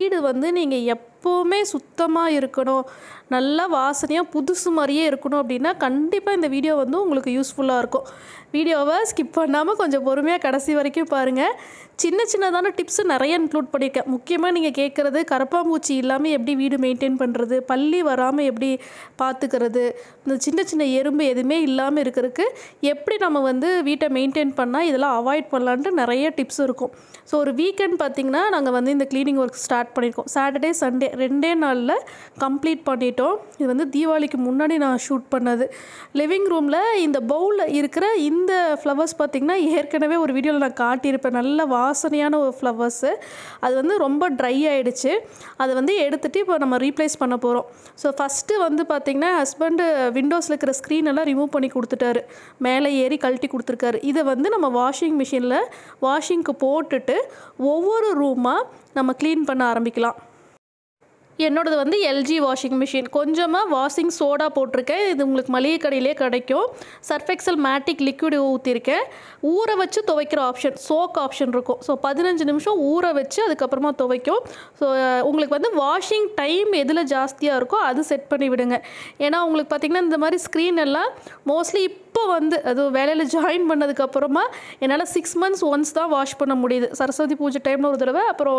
வீடு வந்து நீங்கள் எப் எப்போவுமே சுத்தமாக இருக்கணும் நல்லா வாசனையாக புதுசு மாதிரியே இருக்கணும் அப்படின்னா கண்டிப்பாக இந்த வீடியோ வந்து உங்களுக்கு யூஸ்ஃபுல்லாக இருக்கும் வீடியோவை ஸ்கிப் பண்ணாமல் கொஞ்சம் பொறுமையாக கடைசி வரைக்கும் பாருங்கள் சின்ன சின்னதான டிப்ஸு நிறைய இன்க்ளூட் பண்ணியிருக்கேன் முக்கியமாக நீங்கள் கேட்குறது கரப்பாம்பூச்சி இல்லாமல் எப்படி வீடு மெயின்டைன் பண்ணுறது பள்ளி வராமல் எப்படி பார்த்துக்கிறது இந்த சின்ன சின்ன எறும்பு எதுவுமே இல்லாமல் இருக்கிறதுக்கு எப்படி நம்ம வந்து வீட்டை மெயின்டைன் பண்ணால் இதெல்லாம் அவாய்ட் பண்ணலான்ட்டு நிறைய டிப்ஸ் இருக்கும் ஸோ ஒரு வீக்கெண்ட் பார்த்திங்கன்னா நாங்கள் வந்து இந்த க்ளீனிங் ஒர்க் ஸ்டார்ட் பண்ணியிருக்கோம் சாட்டர்டே சண்டே ரெண்டே நாளில் கம்ப்ளீட் பண்ணிட்டோம் இது வந்து தீபாவளிக்கு முன்னாடி நான் ஷூட் பண்ணது லிவிங் ரூமில் இந்த பவுலில் இருக்கிற இந்த ஃப்ளவர்ஸ் பார்த்திங்கன்னா ஏற்கனவே ஒரு வீடியோவில் நான் காட்டியிருப்பேன் நல்ல வாசனையான ஒரு ஃப்ளவர்ஸு அது வந்து ரொம்ப ட்ரை ஆகிடுச்சு அதை வந்து எடுத்துகிட்டு இப்போ நம்ம ரீப்ளேஸ் பண்ண போகிறோம் ஸோ ஃபஸ்ட்டு வந்து பார்த்திங்கன்னா ஹஸ்பண்டு விண்டோஸில் இருக்கிற ஸ்க்ரீன் எல்லாம் ரிமூவ் பண்ணி கொடுத்துட்டாரு மேலே ஏறி கழட்டி கொடுத்துருக்காரு இதை வந்து நம்ம வாஷிங் மிஷினில் வாஷிங்க்கு போட்டுட்டு ஒவ்வொரு ரூமாக நம்ம க்ளீன் பண்ண ஆரம்பிக்கலாம் என்னோடது வந்து எல்ஜி வாஷிங் மிஷின் கொஞ்சமாக வாஷிங் சோடா போட்டிருக்கேன் இது உங்களுக்கு மளிகை கடையிலே கிடைக்கும் சர்ஃபெக்சல் மேட்டிக் லிக்விட் ஊற்றிருக்கேன் ஊற வச்சு துவைக்கிற ஆப்ஷன் சோக் ஆப்ஷன் இருக்கும் ஸோ பதினஞ்சு நிமிஷம் ஊற வச்சு அதுக்கப்புறமா துவைக்கும் ஸோ உங்களுக்கு வந்து வாஷிங் டைம் எதில் ஜாஸ்தியாக இருக்கோ அது செட் பண்ணி விடுங்க ஏன்னா உங்களுக்கு பார்த்திங்கன்னா இந்த மாதிரி ஸ்க்ரீன் எல்லாம் மோஸ்ட்லி இப்போ வந்து அது வேலையில் ஜாயின் பண்ணதுக்கப்புறமா என்னால் சிக்ஸ் மந்த்ஸ் ஒன்ஸ் தான் வாஷ் பண்ண முடியுது சரஸ்வதி பூஜை டைமில் ஒரு தடவை அப்புறம்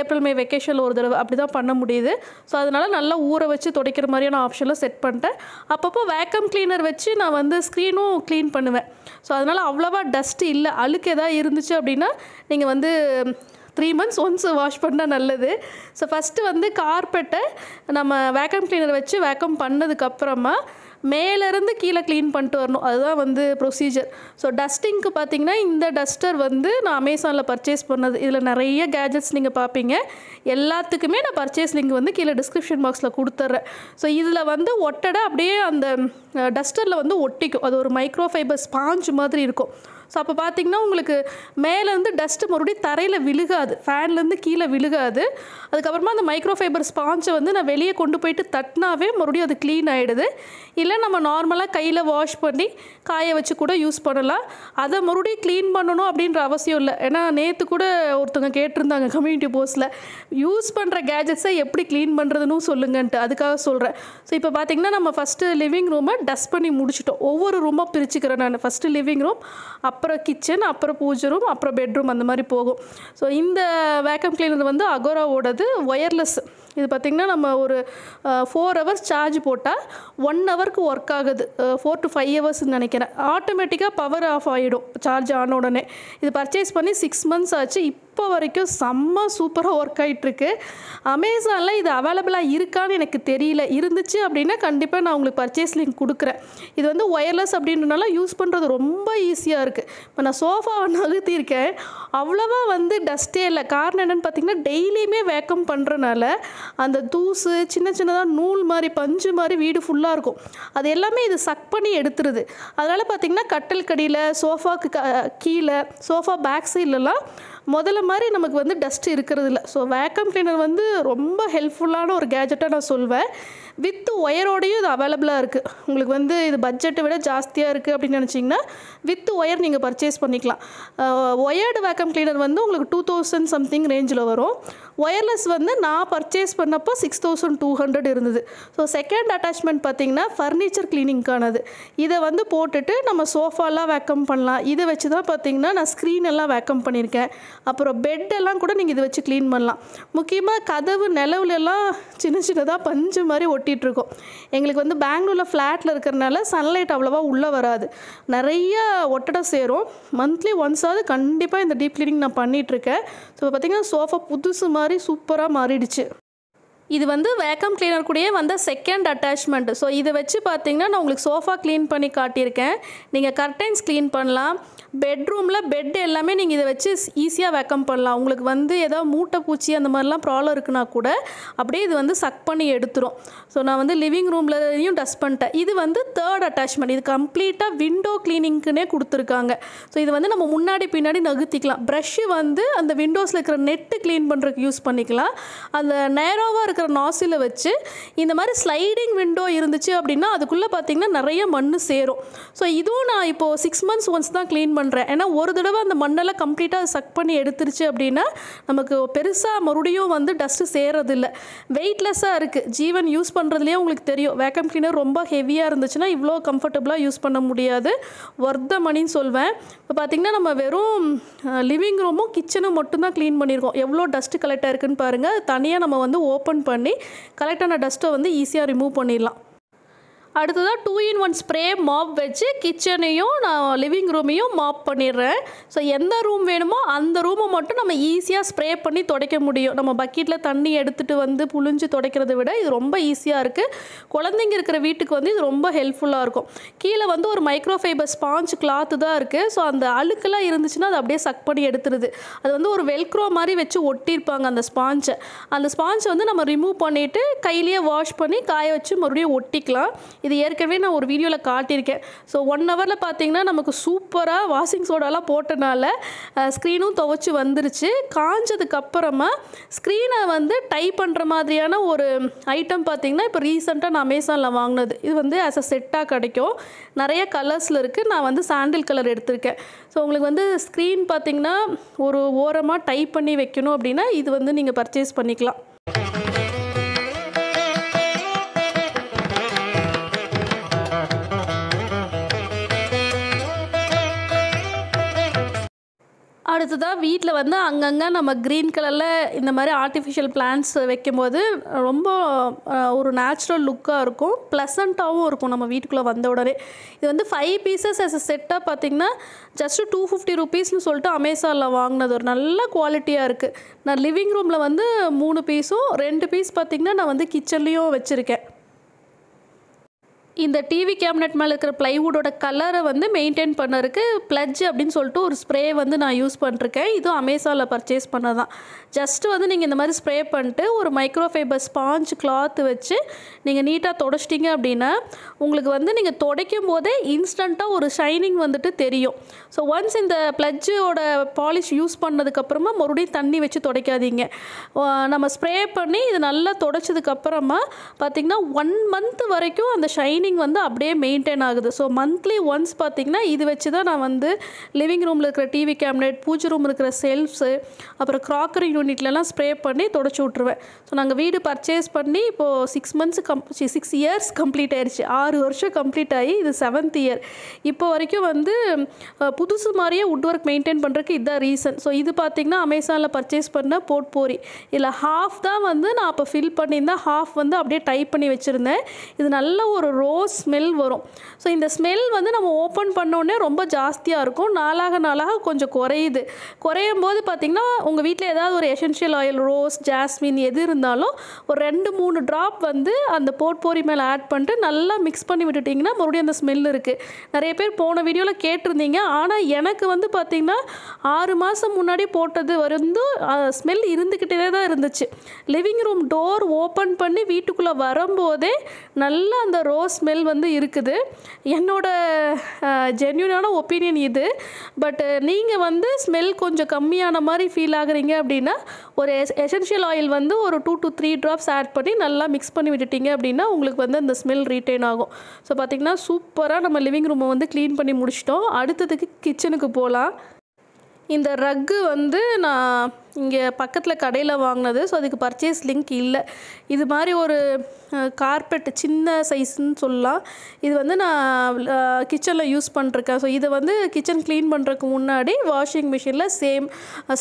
ஏப்ரல் மே வெக்கேஷனில் ஒரு தடவை அப்படி தான் பண்ண முடியுது ஸோ அதனால் நல்லா ஊற வச்சு துடைக்கிற மாதிரியான ஆப்ஷனில் செட் பண்ணிட்டேன் அப்பப்போ வேக்கம் க்ளீனர் வச்சு நான் வந்து ஸ்க்ரீனும் க்ளீன் பண்ணுவேன் ஸோ அதனால் அவ்வளோவா டஸ்ட் இல்லை அழுக்கு எதாவது இருந்துச்சு அப்படின்னா நீங்கள் வந்து த்ரீ மந்த்ஸ் ஒன்ஸ் வாஷ் பண்ணால் நல்லது ஸோ ஃபஸ்ட்டு வந்து கார்பெட்டை நம்ம வேக்கம் க்ளீனர் வச்சு வேக்கம் பண்ணதுக்கப்புறமா மேலேருந்து கீழே க்ளீன் பண்ணிட்டு வரணும் அதுதான் வந்து ப்ரொசீஜர் ஸோ டஸ்டிங்க்கு பார்த்தீங்கன்னா இந்த டஸ்டர் வந்து நான் அமேசானில் பர்ச்சேஸ் பண்ணது இதில் நிறைய கேஜெட்ஸ் நீங்கள் பார்ப்பீங்க எல்லாத்துக்குமே நான் பர்ச்சேஸ் லிங்க் வந்து கீழே டிஸ்கிரிப்ஷன் பாக்ஸில் கொடுத்துட்றேன் ஸோ இதில் வந்து ஒட்டடை அப்படியே அந்த டஸ்டரில் வந்து ஒட்டிக்கும் அது ஒரு மைக்ரோ ஃபைபர் ஸ்பாஞ்ச் மாதிரி இருக்கும் ஸோ அப்போ பார்த்திங்கன்னா உங்களுக்கு மேலேருந்து டஸ்ட்டு மறுபடியும் தரையில் விழுகாது ஃபேன்லேருந்து கீழே விழுகாது அதுக்கப்புறமா அந்த மைக்ரோ ஃபைபர் ஸ்பாஞ்சை வந்து நான் வெளியே கொண்டு போயிட்டு தட்டினாவே மறுபடியும் அது க்ளீன் ஆகிடுது இல்லை நம்ம நார்மலாக கையில் வாஷ் பண்ணி காய வச்சு கூட யூஸ் பண்ணலாம் அதை மறுபடியும் க்ளீன் பண்ணணும் அப்படின்ற அவசியம் இல்லை ஏன்னா நேற்று கூட ஒருத்தவங்க கேட்டிருந்தாங்க கம்யூனிட்டி போஸ்ட்டில் யூஸ் பண்ணுற கேஜெட்ஸை எப்படி க்ளீன் பண்ணுறதுன்னு சொல்லுங்கன்ட்டு அதுக்காக சொல்கிறேன் ஸோ இப்போ பார்த்திங்கன்னா நம்ம ஃபஸ்ட்டு லிவிங் ரூமை டஸ்ட் பண்ணி முடிச்சிட்டோம் ஒவ்வொரு ரூமாக பிரிச்சுக்கிறேன் நான் ஃபஸ்ட்டு லிவிங் ரூம் அப்புறம் கிச்சன் அப்புறம் பூஜை ரூம் அப்புறம் பெட்ரூம் அந்த மாதிரி போகும் ஸோ இந்த வேக்கம் கிளீனர் வந்து அகோராவோடது ஒயர்லெஸ் இது பார்த்திங்கன்னா நம்ம ஒரு ஃபோர் ஹவர்ஸ் சார்ஜ் போட்டால் ஒன் ஹவருக்கு ஒர்க் ஆகுது ஃபோர் டு ஃபைவ் ஹவர்ஸ்ன்னு நினைக்கிறேன் ஆட்டோமேட்டிக்காக பவர் ஆஃப் ஆகிடும் சார்ஜ் ஆன உடனே இது பர்ச்சேஸ் பண்ணி சிக்ஸ் மந்த்ஸ் ஆச்சு இப்போ வரைக்கும் செம்ம சூப்பராக ஒர்க் ஆகிட்டுருக்கு அமேசானில் இது அவைலபிளாக இருக்கான்னு எனக்கு தெரியல இருந்துச்சு அப்படின்னா கண்டிப்பாக நான் உங்களுக்கு பர்ச்சேஸ் லிங்க் கொடுக்குறேன் இது வந்து ஒயர்லெஸ் அப்படின்றனால யூஸ் பண்ணுறது ரொம்ப ஈஸியாக இருக்குது இப்போ நான் சோஃபாவை அழுத்தியிருக்கேன் அவ்வளோவா வந்து டஸ்ட்டே இல்லை காரணம் என்னென்னு பார்த்தீங்கன்னா டெய்லியுமே வேக்கம் பண்ணுறனால அந்த தூசு சின்ன சின்னதாக நூல் மாதிரி பஞ்சு மாதிரி வீடு ஃபுல்லாக இருக்கும் அது எல்லாமே இது சக் பண்ணி எடுத்துருது அதனால் பார்த்திங்கன்னா கட்டல் கடியில் சோஃபாக்கு க கீழே சோஃபா பேக் சைட்லலாம் முதல்ல மாதிரி நமக்கு வந்து டஸ்ட் இருக்கிறது இல்லை ஸோ வேக்கம் கிளீனர் வந்து ரொம்ப ஹெல்ப்ஃபுல்லான ஒரு கேஜெட்டாக நான் சொல்வேன் வித் ஒயரோடையும் இது அவைலபிளாக இருக்குது உங்களுக்கு வந்து இது பட்ஜெட்டை விட ஜாஸ்தியாக இருக்குது அப்படின்னு நினச்சிங்கன்னா வித் ஒயர் நீங்கள் பர்ச்சேஸ் பண்ணிக்கலாம் ஒயர்டு வேக்கம் கிளீனர் வந்து உங்களுக்கு டூ தௌசண்ட் சம்திங் ரேஞ்சில் வரும் ஒயர்லெஸ் வந்து நான் பர்ச்சேஸ் பண்ணப்போ சிக்ஸ் தௌசண்ட் டூ ஹண்ட்ரட் இருந்தது ஸோ செகண்ட் அட்டாச்மெண்ட் பார்த்திங்கன்னா ஃபர்னிச்சர் க்ளீனிங்க்கானது இதை வந்து போட்டுட்டு நம்ம சோஃபாலாம் வேக்கம் பண்ணலாம் இதை வச்சு தான் பார்த்திங்கன்னா நான் ஸ்க்ரீன் எல்லாம் வேக்கம் பண்ணியிருக்கேன் அப்புறம் பெட்டெல்லாம் கூட நீங்கள் இதை வச்சு க்ளீன் பண்ணலாம் முக்கியமாக கதவு நிலவுலெல்லாம் சின்ன சின்னதாக பஞ்சு மாதிரி ஒட்டி கட்டிகிட்ருக்கோம் எங்களுக்கு வந்து பெங்களூரில் ஃப்ளாட்டில் இருக்கிறனால சன்லைட் அவ்வளோவா உள்ளே வராது நிறைய ஒட்டடை சேரும் மந்த்லி ஒன்ஸாவது கண்டிப்பாக இந்த டீப் கிளீனிங் நான் பண்ணிகிட்ருக்கேன் ஸோ இப்போ பார்த்திங்கன்னா சோஃபா புதுசு மாதிரி சூப்பராக மாறிடுச்சு இது வந்து வேக்கம் கிளீனர் கூடயே வந்த செகண்ட் அட்டாச்மெண்ட் ஸோ இதை வச்சு பார்த்தீங்கன்னா நான் உங்களுக்கு சோஃபா க்ளீன் பண்ணி காட்டியிருக்கேன் நீங்கள் கர்டைன்ஸ் க்ளீன் பண்ணலாம் பெட்ரூமில் பெட் எல்லாமே நீங்கள் இதை வச்சு ஈஸியாக வேக்கம் பண்ணலாம் உங்களுக்கு வந்து ஏதோ மூட்டை பூச்சி அந்த மாதிரிலாம் ப்ராப்ளம் இருக்குன்னா கூட அப்படியே இது வந்து சக் பண்ணி எடுத்துரும் ஸோ நான் வந்து லிவிங் ரூம்லையும் டஸ்ட் பண்ணிட்டேன் இது வந்து தேர்ட் அட்டாச்மெண்ட் இது கம்ப்ளீட்டாக விண்டோ க்ளீனிங்க்குனே கொடுத்துருக்காங்க ஸோ இது வந்து நம்ம முன்னாடி பின்னாடி நகர்த்திக்கலாம் ப்ரஷ்ஷு வந்து அந்த விண்டோஸில் இருக்கிற நெட்டு க்ளீன் பண்ணுறதுக்கு யூஸ் பண்ணிக்கலாம் அந்த நேரோவாக இருக்கிற நாசியில் வச்சு இந்த மாதிரி ஸ்லைடிங் விண்டோ இருந்துச்சு அப்படின்னா அதுக்குள்ளே பார்த்தீங்கன்னா நிறைய மண் சேரும் ஸோ இதுவும் நான் இப்போது சிக்ஸ் மந்த்ஸ் ஒன்ஸ் தான் க்ளீன் பண்ணுறேன் ஏன்னா ஒரு தடவை அந்த மண்ணெல்லாம் கம்ப்ளீட்டாக சக் பண்ணி எடுத்துருச்சு அப்படின்னா நமக்கு பெருசாக மறுபடியும் வந்து டஸ்ட்டு சேரதில்லை வெயிட்லெஸ்ஸாக இருக்குது ஜீவன் யூஸ் பண்ணுறதுலேயே உங்களுக்கு தெரியும் வேக்கம் கிளீனர் ரொம்ப ஹெவியாக இருந்துச்சுன்னா இவ்வளோ கம்ஃபர்டபுளாக யூஸ் பண்ண முடியாது ஒர்த்த மணின்னு சொல்வேன் இப்போ பார்த்திங்கன்னா நம்ம வெறும் லிவிங் ரூமும் கிச்சனும் மட்டும்தான் க்ளீன் பண்ணியிருக்கோம் எவ்வளோ டஸ்ட்டு கலெக்டாக இருக்குதுன்னு பாருங்கள் தனியாக நம்ம வந்து ஓப்பன் பண்ணி கலெக்டான டஸ்ட்டை வந்து ஈஸியாக ரிமூவ் பண்ணிடலாம் அடுத்ததாக two in one spray mop வச்சு கிச்சனையும் நான் லிவிங் ரூமையும் மாப் பண்ணிடுறேன் ஸோ எந்த ரூம் வேணுமோ அந்த ரூமை மட்டும் நம்ம ஈஸியாக ஸ்ப்ரே பண்ணி துடைக்க முடியும் நம்ம பக்கெட்டில் தண்ணி எடுத்துகிட்டு வந்து புழிஞ்சு துடைக்கிறத விட இது ரொம்ப ஈஸியாக இருக்குது குழந்தைங்க இருக்கிற வீட்டுக்கு வந்து இது ரொம்ப ஹெல்ப்ஃபுல்லாக இருக்கும் கீழே வந்து ஒரு மைக்ரோஃபைபர் ஸ்பாஞ்ச் கிளாத்து தான் இருக்குது ஸோ அந்த அழுக்கெல்லாம் இருந்துச்சுன்னா அது அப்படியே சக் பண்ணி எடுத்துருது அது வந்து ஒரு வெல்க்ரோ மாதிரி வச்சு ஒட்டியிருப்பாங்க அந்த ஸ்பாஞ்சை அந்த ஸ்பாஞ்சை வந்து நம்ம ரிமூவ் பண்ணிவிட்டு கையிலேயே வாஷ் பண்ணி காய வச்சு மறுபடியும் ஒட்டிக்கலாம் இது ஏற்கனவே நான் ஒரு வீடியோவில் காட்டியிருக்கேன் ஸோ ஒன் ஹவரில் பார்த்தீங்கன்னா நமக்கு சூப்பராக வாஷிங் சோடாலாம் போட்டனால ஸ்க்ரீனும் துவச்சி வந்துருச்சு காஞ்சதுக்கப்புறமா ஸ்க்ரீனை வந்து டைப் பண்ணுற மாதிரியான ஒரு ஐட்டம் பார்த்திங்கன்னா இப்போ ரீசெண்டாக நான் அமேசானில் வாங்கினது இது வந்து ஆஸ் அ செட்டாக கிடைக்கும் நிறைய கலர்ஸில் இருக்குது நான் வந்து சாண்டில் கலர் எடுத்திருக்கேன் ஸோ உங்களுக்கு வந்து ஸ்க்ரீன் பார்த்திங்கன்னா ஒரு ஓரமாக டைப் பண்ணி வைக்கணும் அப்படின்னா இது வந்து நீங்கள் பர்ச்சேஸ் பண்ணிக்கலாம் அடுத்ததாக வீட்டில் வந்து அங்கங்கே நம்ம க்ரீன் கலரில் இந்த மாதிரி ஆர்டிஃபிஷியல் பிளான்ஸ் வைக்கும்போது ரொம்ப ஒரு நேச்சுரல் லுக்காக இருக்கும் ப்ளசண்ட்டாகவும் இருக்கும் நம்ம வீட்டுக்குள்ளே வந்த உடனே இது வந்து ஃபைவ் பீசஸ் அஸ் செட்டாக பார்த்திங்கன்னா ஜஸ்ட்டு டூ ஃபிஃப்டி ருபீஸ்னு சொல்லிட்டு அமேசானில் வாங்கினது ஒரு நல்ல குவாலிட்டியாக இருக்குது நான் லிவிங் ரூமில் வந்து மூணு பீஸும் ரெண்டு பீஸ் பார்த்திங்கன்னா நான் வந்து கிச்சன்லேயும் வச்சுருக்கேன் இந்த டிவி கேபினட் மேலே இருக்கிற ப்ளைவுடோட கலரை வந்து மெயின்டைன் பண்ணுறதுக்கு ப்ளட்ஜ் அப்படின்னு சொல்லிட்டு ஒரு ஸ்ப்ரே வந்து நான் யூஸ் பண்ணிருக்கேன் இதுவும் அமேசானில் பர்ச்சேஸ் பண்ணதான் தான் ஜஸ்ட்டு வந்து நீங்கள் இந்த மாதிரி ஸ்ப்ரே பண்ணிட்டு ஒரு மைக்ரோஃபைபர் ஸ்பாஞ்ச் கிளாத் வச்சு நீங்கள் நீட்டாக தொடச்சிட்டிங்க அப்படின்னா உங்களுக்கு வந்து நீங்கள் துடைக்கும் போதே இன்ஸ்டண்ட்டாக ஒரு ஷைனிங் வந்துட்டு தெரியும் ஸோ ஒன்ஸ் இந்த ப்ளட்ஜோட பாலிஷ் யூஸ் பண்ணதுக்கப்புறமா மறுபடியும் தண்ணி வச்சு துடைக்காதீங்க நம்ம ஸ்ப்ரே பண்ணி இது நல்லா தொடச்சதுக்கப்புறமா பார்த்திங்கன்னா ஒன் மந்த் வரைக்கும் அந்த ஷைனிங் ஸ்பெண்டிங் வந்து அப்படியே மெயின்டைன் ஆகுது ஸோ மந்த்லி ஒன்ஸ் பார்த்திங்கன்னா இது வச்சு தான் நான் வந்து லிவிங் ரூமில் இருக்கிற டிவி கேபினெட் பூஜை ரூம் இருக்கிற செல்ஃப்ஸு அப்புறம் க்ராக்கரி யூனிட்லலாம் ஸ்ப்ரே பண்ணி தொடச்சி விட்ருவேன் ஸோ நாங்கள் வீடு பர்ச்சேஸ் பண்ணி இப்போது six months cum six years complete ஆயிடுச்சு ஆறு வருஷம் கம்ப்ளீட் ஆகி இது செவன்த் இயர் இப்போ வரைக்கும் வந்து புதுசு மாதிரியே வுட் ஒர்க் மெயின்டைன் பண்ணுறதுக்கு இதுதான் ரீசன் ஸோ இது பார்த்திங்கன்னா அமேசானில் பர்ச்சேஸ் பண்ண போட் போரி இல்லை ஹாஃப் தான் வந்து நான் அப்போ ஃபில் பண்ணியிருந்தேன் ஹாஃப் வந்து அப்படியே டைப் பண்ணி வச்சுருந்தேன் இது நல்ல ஒரு ரோ ஸ்மெல் வரும் ஸோ இந்த ஸ்மெல் வந்து நம்ம ஓப்பன் பண்ணோடனே ரொம்ப ஜாஸ்தியாக இருக்கும் நாளாக நாளாக கொஞ்சம் குறையுது குறையும் போது பார்த்திங்கன்னா உங்கள் வீட்டில் ஏதாவது ஒரு எசென்ஷியல் ஆயில் ரோஸ் ஜாஸ்மின் எது இருந்தாலும் ஒரு ரெண்டு மூணு ட்ராப் வந்து அந்த போட்போரி மேலே ஆட் பண்ணிட்டு நல்லா மிக்ஸ் பண்ணி விட்டுட்டிங்கன்னா மறுபடியும் அந்த ஸ்மெல் இருக்குது நிறைய பேர் போன வீடியோவில் கேட்டிருந்தீங்க ஆனால் எனக்கு வந்து பார்த்திங்கன்னா ஆறு மாதம் முன்னாடி போட்டது வந்து ஸ்மெல் இருந்துக்கிட்டே தான் இருந்துச்சு லிவிங் ரூம் டோர் ஓப்பன் பண்ணி வீட்டுக்குள்ளே வரும்போதே நல்லா அந்த ரோஸ் ஸ்மெல் வந்து இருக்குது என்னோடய ஜென்யூனான ஒப்பீனியன் இது பட் நீங்கள் வந்து ஸ்மெல் கொஞ்சம் கம்மியான மாதிரி ஃபீல் ஆகுறீங்க அப்படின்னா ஒரு எஸ் எசென்ஷியல் ஆயில் வந்து ஒரு two to three drops add பண்ணி நல்லா மிக்ஸ் பண்ணி விட்டுட்டிங்க அப்படின்னா உங்களுக்கு வந்து அந்த ஸ்மெல் ரீட்டைன் ஆகும் ஸோ பார்த்திங்கன்னா சூப்பராக நம்ம லிவிங் ரூமை வந்து க்ளீன் பண்ணி முடிச்சிட்டோம் அடுத்ததுக்கு கிச்சனுக்கு போகலாம் இந்த ரக்கு வந்து நான் இங்கே பக்கத்தில் கடையில் வாங்கினது ஸோ அதுக்கு பர்ச்சேஸ் லிங்க் இல்லை இது மாதிரி ஒரு கார்பெட் சின்ன சைஸ்ன்னு சொல்லலாம் இது வந்து நான் கிச்சனில் யூஸ் பண்ணுறேன் ஸோ இதை வந்து கிச்சன் க்ளீன் பண்ணுறதுக்கு முன்னாடி வாஷிங் மிஷினில் சேம்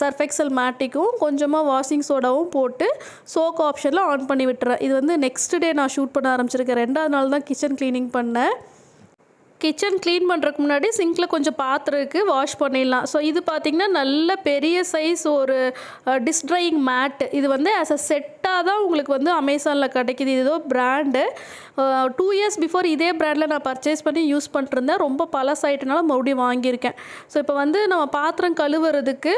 சர்ஃபெக்சல் மேட்டிக்கும் கொஞ்சமாக வாஷிங் சோடாவும் போட்டு சோக் ஆப்ஷனில் ஆன் பண்ணி விட்டுறேன் இது வந்து நெக்ஸ்ட் டே நான் ஷூட் பண்ண ஆரம்பிச்சிருக்கேன் ரெண்டாவது நாள் தான் கிச்சன் க்ளீனிங் பண்ணேன் கிச்சன் க்ளீன் பண்ணுறதுக்கு முன்னாடி சிங்கில் கொஞ்சம் பாத்திரம் இருக்குது வாஷ் பண்ணிடலாம் ஸோ இது பார்த்திங்கன்னா நல்ல பெரிய சைஸ் ஒரு டிஸ்ட்ரையிங் மேட் இது வந்து ஆஸ் அ செட் கரெக்டாக தான் உங்களுக்கு வந்து அமேசானில் கிடைக்கிது ஏதோ பிராண்டு டூ இயர்ஸ் பிஃபோர் இதே பிராண்டில் நான் பர்ச்சேஸ் பண்ணி யூஸ் பண்ணிட்டுருந்தேன் ரொம்ப பழசாயிட்டனால மறுபடியும் வாங்கியிருக்கேன் ஸோ இப்போ வந்து நம்ம பாத்திரம் கழுவுறதுக்கு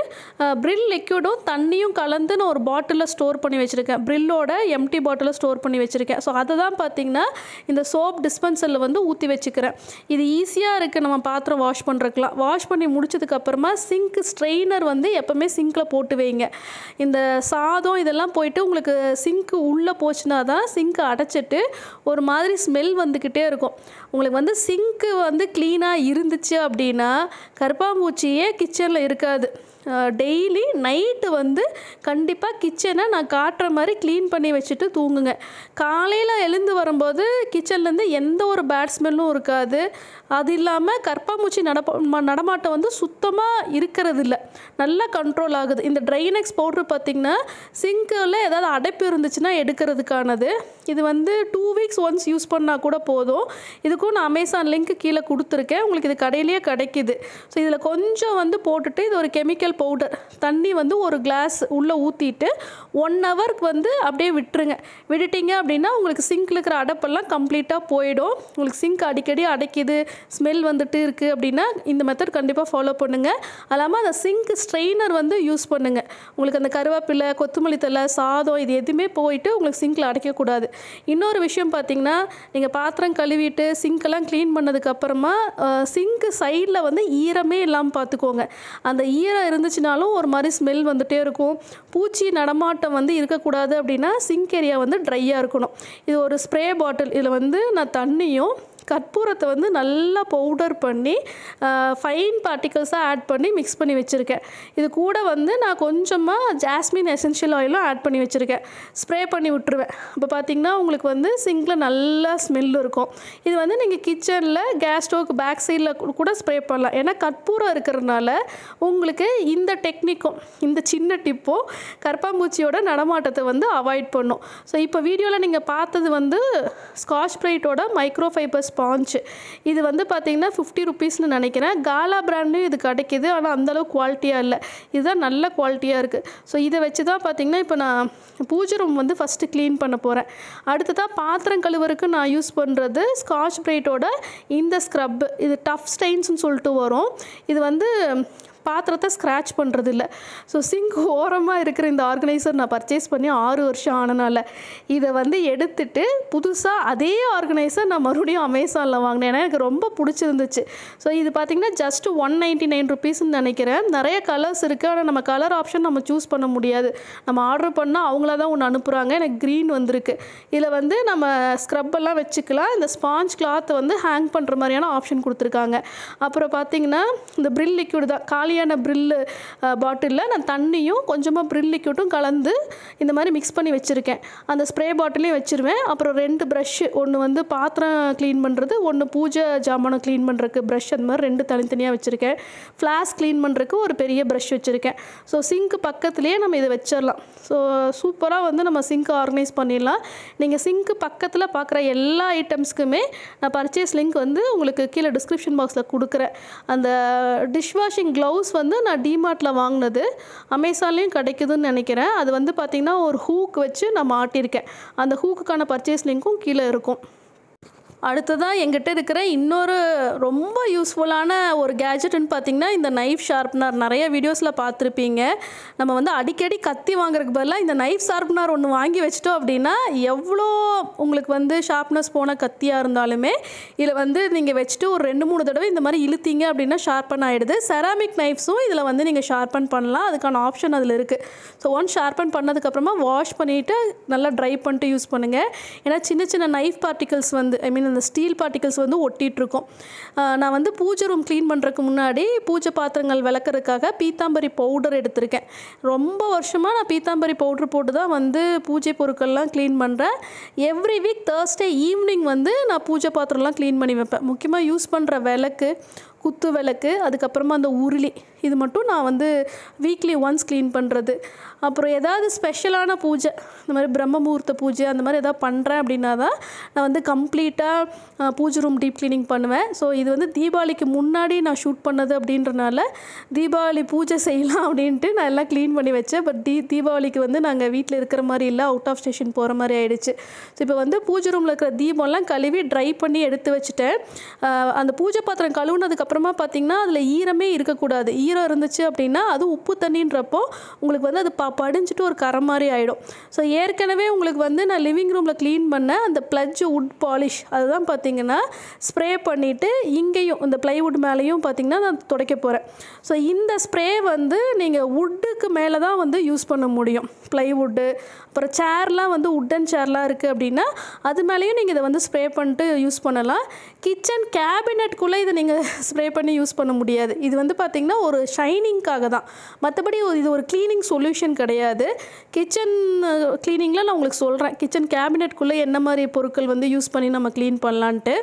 ப்ரில் லிக்யூடும் தண்ணியும் கலந்து நான் ஒரு பாட்டிலில் ஸ்டோர் பண்ணி வச்சுருக்கேன் ப்ரில்லோட எம்டி பாட்டிலில் ஸ்டோர் பண்ணி வச்சுருக்கேன் ஸோ அதை தான் பார்த்திங்கன்னா இந்த சோப் டிஸ்பென்சரில் வந்து ஊற்றி வச்சுக்கிறேன் இது ஈஸியாக இருக்குது நம்ம பாத்திரம் வாஷ் பண்ணுறக்கலாம் வாஷ் பண்ணி முடிச்சதுக்கப்புறமா சிங்க் ஸ்ட்ரெயினர் வந்து எப்போவுமே சிங்க்கில் போட்டு வைங்க இந்த சாதம் இதெல்லாம் போயிட்டு உங்களுக்கு சிங்க்கு உள்ளே போச்சுன்னா தான் சிங்க்கு அடைச்சிட்டு ஒரு மாதிரி ஸ்மெல் வந்துக்கிட்டே இருக்கும் உங்களுக்கு வந்து சிங்க்கு வந்து க்ளீனாக இருந்துச்சு அப்படின்னா கருப்பாம்பூச்சியே கிச்சனில் இருக்காது டெய்லி நைட்டு வந்து கண்டிப்பாக கிச்சனை நான் காட்டுற மாதிரி க்ளீன் பண்ணி வச்சுட்டு தூங்குங்க காலையில் எழுந்து வரும்போது கிச்சன்லேருந்து எந்த ஒரு பேட் ஸ்மெல்லும் இருக்காது அது இல்லாமல் கற்பாமூச்சி நடப்ப நடமாட்டம் வந்து சுத்தமாக இருக்கிறது இல்லை நல்லா கண்ட்ரோல் ஆகுது இந்த ட்ரைனெக்ஸ் பவுட்ரு பார்த்திங்கன்னா சிங்கில் ஏதாவது அடைப்பு இருந்துச்சுன்னா எடுக்கிறதுக்கானது இது வந்து டூ வீக்ஸ் ஒன்ஸ் யூஸ் பண்ணால் கூட போதும் இதுக்கும் நான் அமேசான் லிங்க் கீழே கொடுத்துருக்கேன் உங்களுக்கு இது கடையிலேயே கிடைக்கிது ஸோ இதில் கொஞ்சம் வந்து போட்டுட்டு இது ஒரு கெமிக்கல் எசன்சியல் பவுடர் தண்ணி வந்து ஒரு கிளாஸ் உள்ளே ஊற்றிட்டு ஒன் ஹவருக்கு வந்து அப்படியே விட்டுருங்க விட்டுட்டிங்க அப்படின்னா உங்களுக்கு சிங்க்கில் இருக்கிற அடைப்பெல்லாம் கம்ப்ளீட்டாக போயிடும் உங்களுக்கு சிங்க் அடிக்கடி அடைக்குது ஸ்மெல் வந்துட்டு இருக்குது அப்படின்னா இந்த மெத்தட் கண்டிப்பாக ஃபாலோ பண்ணுங்கள் அல்லாமல் அந்த சிங்க் ஸ்ட்ரெயினர் வந்து யூஸ் பண்ணுங்கள் உங்களுக்கு அந்த கருவேப்பிலை கொத்தமல்லி தலை சாதம் இது எதுவுமே போயிட்டு உங்களுக்கு சிங்க்கில் அடைக்கக்கூடாது இன்னொரு விஷயம் பார்த்தீங்கன்னா நீங்கள் பாத்திரம் கழுவிட்டு சிங்க்கெல்லாம் க்ளீன் பண்ணதுக்கப்புறமா சிங்க்கு சைடில் வந்து ஈரமே இல்லாமல் பார்த்துக்கோங்க அந்த ஈரம் இருந்துச்சுனாலும் ஒரு மாதிரி ஸ்மெல் வந்துகிட்டே இருக்கும் பூச்சி நடமாட்டம் வந்து இருக்கக்கூடாது அப்படின்னா சிங்க் ஏரியா வந்து ட்ரையாக இருக்கணும் இது ஒரு ஸ்ப்ரே பாட்டில் இதில் வந்து நான் தண்ணியும் கற்பூரத்தை வந்து நல்லா பவுடர் பண்ணி ஃபைன் பார்ட்டிகல்ஸாக ஆட் பண்ணி மிக்ஸ் பண்ணி வச்சுருக்கேன் இது கூட வந்து நான் கொஞ்சமாக ஜாஸ்மின் எசென்ஷியல் ஆயிலும் ஆட் பண்ணி வச்சுருக்கேன் ஸ்ப்ரே பண்ணி விட்டுருவேன் இப்போ பார்த்திங்கன்னா உங்களுக்கு வந்து சிங்கில் நல்லா ஸ்மெல் இருக்கும் இது வந்து நீங்கள் கிச்சனில் கேஸ் ஸ்டோவுக்கு பேக் சைடில் கூட ஸ்ப்ரே பண்ணலாம் ஏன்னா கற்பூரம் இருக்கிறதுனால உங்களுக்கு இந்த டெக்னிக்கும் இந்த சின்ன டிப்பும் கற்பாம்பூச்சியோட நடமாட்டத்தை வந்து அவாய்ட் பண்ணும் ஸோ இப்போ வீடியோவில் நீங்கள் பார்த்தது வந்து ஸ்காட்ச் ப்ரைட்டோட மைக்ரோ ஃபைபர்ஸ் ஸ்பாஞ்ச் இது வந்து பார்த்திங்கன்னா ஃபிஃப்டி ருபீஸ்னு நினைக்கிறேன் காலா பிராண்டும் இது கிடைக்கிது ஆனால் அந்தளவு குவாலிட்டியாக இல்லை இதுதான் நல்ல குவாலிட்டியாக இருக்குது ஸோ இதை வச்சு தான் பார்த்திங்கன்னா இப்போ நான் பூஜை ரூம் வந்து ஃபஸ்ட்டு க்ளீன் பண்ண போகிறேன் அடுத்ததாக பாத்திரம் கழுவுறதுக்கு நான் யூஸ் பண்ணுறது ஸ்காட்ச் பிரைட்டோட இந்த ஸ்க்ரப் இது டஃப் ஸ்டைன்ஸ்னு சொல்லிட்டு வரும் இது வந்து பாத்திரத்தை ஸ்க்ராச் பண்ணுறது இல்லை ஸோ சிங்க் ஓரமாக இருக்கிற இந்த ஆர்கனைசர் நான் பர்ச்சேஸ் பண்ணி ஆறு வருஷம் ஆனனால இதை வந்து எடுத்துட்டு புதுசாக அதே ஆர்கனைசர் நான் மறுபடியும் அமேசானில் வாங்கினேன் ஏன்னா எனக்கு ரொம்ப பிடிச்சிருந்துச்சு ஸோ இது பார்த்திங்கன்னா ஜஸ்ட் ஒன் நைன்ட்டி நைன் ருபீஸ்ன்னு நினைக்கிறேன் நிறைய கலர்ஸ் இருக்குது ஆனால் நம்ம கலர் ஆப்ஷன் நம்ம சூஸ் பண்ண முடியாது நம்ம ஆர்டர் பண்ணால் அவங்கள தான் ஒன்று அனுப்புகிறாங்க எனக்கு க்ரீன் வந்திருக்கு இதில் வந்து நம்ம ஸ்க்ரப்பெல்லாம் வச்சுக்கலாம் இந்த ஸ்பாஞ்ச் கிளாத்தை வந்து ஹேங் பண்ணுற மாதிரியான ஆப்ஷன் கொடுத்துருக்காங்க அப்புறம் பார்த்திங்கன்னா இந்த ப்ரில் லிக்யூடு தான் காலி மாதிரியான ப்ரில்லு பாட்டிலில் நான் தண்ணியும் கொஞ்சமாக ப்ரில் லிக்யூட்டும் கலந்து இந்த மாதிரி மிக்ஸ் பண்ணி வச்சுருக்கேன் அந்த ஸ்ப்ரே பாட்டிலையும் வச்சுருவேன் அப்புறம் ரெண்டு ப்ரஷ்ஷு ஒன்று வந்து பாத்திரம் க்ளீன் பண்ணுறது ஒன்று பூஜை ஜாமானம் க்ளீன் பண்ணுறதுக்கு ப்ரஷ் அந்த மாதிரி ரெண்டு தனித்தனியாக வச்சுருக்கேன் ஃப்ளாஸ் க்ளீன் பண்ணுறதுக்கு ஒரு பெரிய ப்ரஷ் வச்சுருக்கேன் ஸோ சிங்க் பக்கத்துலேயே நம்ம இதை வச்சிடலாம் ஸோ சூப்பராக வந்து நம்ம சிங்க் ஆர்கனைஸ் பண்ணிடலாம் நீங்கள் சிங்க் பக்கத்தில் பார்க்குற எல்லா ஐட்டம்ஸ்க்குமே நான் பர்ச்சேஸ் லிங்க் வந்து உங்களுக்கு கீழே டிஸ்கிரிப்ஷன் பாக்ஸில் கொடுக்குறேன் அந்த டிஷ்வாஷிங் க்ளவுஸ் ப்ளவுஸ் வந்து நான் டிமார்ட்டில் வாங்கினது அமேசான்லேயும் கிடைக்குதுன்னு நினைக்கிறேன் அது வந்து பார்த்திங்கன்னா ஒரு ஹூக் வச்சு நான் மாட்டியிருக்கேன் அந்த ஹூக்குக்கான பர்ச்சேஸ் லிங்க்கும் கீழே இருக்கும் அடுத்ததாக எங்கிட்ட இருக்கிற இன்னொரு ரொம்ப யூஸ்ஃபுல்லான ஒரு கேஜெட்டுன்னு பார்த்தீங்கன்னா இந்த நைஃப் ஷார்ப்னர் நிறைய வீடியோஸில் பார்த்துருப்பீங்க நம்ம வந்து அடிக்கடி கத்தி வாங்குறதுக்கு பதிலாக இந்த நைஃப் ஷார்ப்னர் ஒன்று வாங்கி வச்சிட்டோம் அப்படின்னா எவ்வளோ உங்களுக்கு வந்து ஷார்ப்னஸ் போன கத்தியாக இருந்தாலுமே இதில் வந்து நீங்கள் வச்சுட்டு ஒரு ரெண்டு மூணு தடவை இந்த மாதிரி இழுத்தீங்க அப்படின்னா ஷார்ப்பன் ஆகிடுது செராமிக் நைஃப்ஸும் இதில் வந்து நீங்கள் ஷார்ப்பன் பண்ணலாம் அதுக்கான ஆப்ஷன் அதில் இருக்குது ஸோ ஒன் ஷார்ப்பன் பண்ணதுக்கப்புறமா வாஷ் பண்ணிவிட்டு நல்லா ட்ரை பண்ணிட்டு யூஸ் பண்ணுங்கள் ஏன்னா சின்ன சின்ன நைஃப் பார்ட்டிகல்ஸ் வந்து ஐ மீன் இந்த ஸ்டீல் பார்ட்டிகல்ஸ் வந்து ஒட்டிகிட்ருக்கும் நான் வந்து பூஜை ரூம் க்ளீன் பண்ணுறதுக்கு முன்னாடி பூஜை பாத்திரங்கள் விளக்குறதுக்காக பீத்தாம்பரி பவுடர் எடுத்திருக்கேன் ரொம்ப வருஷமாக நான் பீத்தாம்பரி பவுடர் போட்டு தான் வந்து பூஜை பொருட்கள்லாம் க்ளீன் பண்ணுறேன் எவ்ரி வீக் தேர்ஸ்டே ஈவினிங் வந்து நான் பூஜை பாத்திரம்லாம் க்ளீன் பண்ணி வைப்பேன் முக்கியமாக யூஸ் பண்ணுற விளக்கு குத்து விளக்கு அதுக்கப்புறமா அந்த உருளி இது மட்டும் நான் வந்து வீக்லி ஒன்ஸ் க்ளீன் பண்ணுறது அப்புறம் ஏதாவது ஸ்பெஷலான பூஜை இந்த மாதிரி பிரம்ம முகூர்த்த பூஜை அந்த மாதிரி எதாவது பண்ணுறேன் அப்படின்னா தான் நான் வந்து கம்ப்ளீட்டாக பூஜை ரூம் டீப் க்ளீனிங் பண்ணுவேன் ஸோ இது வந்து தீபாவளிக்கு முன்னாடி நான் ஷூட் பண்ணது அப்படின்றனால தீபாவளி பூஜை செய்யலாம் அப்படின்ட்டு நான் எல்லாம் க்ளீன் பண்ணி வச்சேன் பட் தீ தீபாவளிக்கு வந்து நாங்கள் வீட்டில் இருக்கிற மாதிரி இல்லை அவுட் ஆஃப் ஸ்டேஷன் போகிற மாதிரி ஆகிடுச்சு ஸோ இப்போ வந்து பூஜை ரூமில் இருக்கிற தீபம்லாம் கழுவி ட்ரை பண்ணி எடுத்து வச்சுட்டேன் அந்த பூஜை பாத்திரம் கழுவுனதுக்கு அதுக்கப்புறமா பார்த்திங்கன்னா அதில் ஈரமே இருக்கக்கூடாது ஈரம் இருந்துச்சு அப்படின்னா அது உப்பு தண்ணின்றப்போ உங்களுக்கு வந்து அது ப படிஞ்சிட்டு ஒரு கரை மாதிரி ஆகிடும் ஸோ ஏற்கனவே உங்களுக்கு வந்து நான் லிவிங் ரூமில் க்ளீன் பண்ண அந்த ப்ளஜ் உட் பாலிஷ் அதுதான் பார்த்திங்கன்னா ஸ்ப்ரே பண்ணிவிட்டு இங்கேயும் இந்த ப்ளைவுட் மேலேயும் பார்த்திங்கன்னா நான் துடைக்க போகிறேன் ஸோ இந்த ஸ்ப்ரே வந்து நீங்கள் உட்டுக்கு மேலே தான் வந்து யூஸ் பண்ண முடியும் ப்ளைவுட்டு அப்புறம் சேர்லாம் வந்து உட்டன் சேர்லாம் இருக்குது அப்படின்னா அது மேலேயும் நீங்கள் இதை வந்து ஸ்ப்ரே பண்ணிட்டு யூஸ் பண்ணலாம் கிச்சன் கேபினட்குள்ளே இதை நீங்கள் ஸ்ப்ரே பண்ணி யூஸ் பண்ண முடியாது இது வந்து பார்த்திங்கன்னா ஒரு ஷைனிங்க்காக தான் மற்றபடி இது ஒரு க்ளீனிங் சொல்யூஷன் கிடையாது கிச்சன் க்ளீனிங்கில் நான் உங்களுக்கு சொல்கிறேன் கிச்சன் கேபினட்குள்ளே என்ன மாதிரி பொருட்கள் வந்து யூஸ் பண்ணி நம்ம க்ளீன் பண்ணலான்ட்டு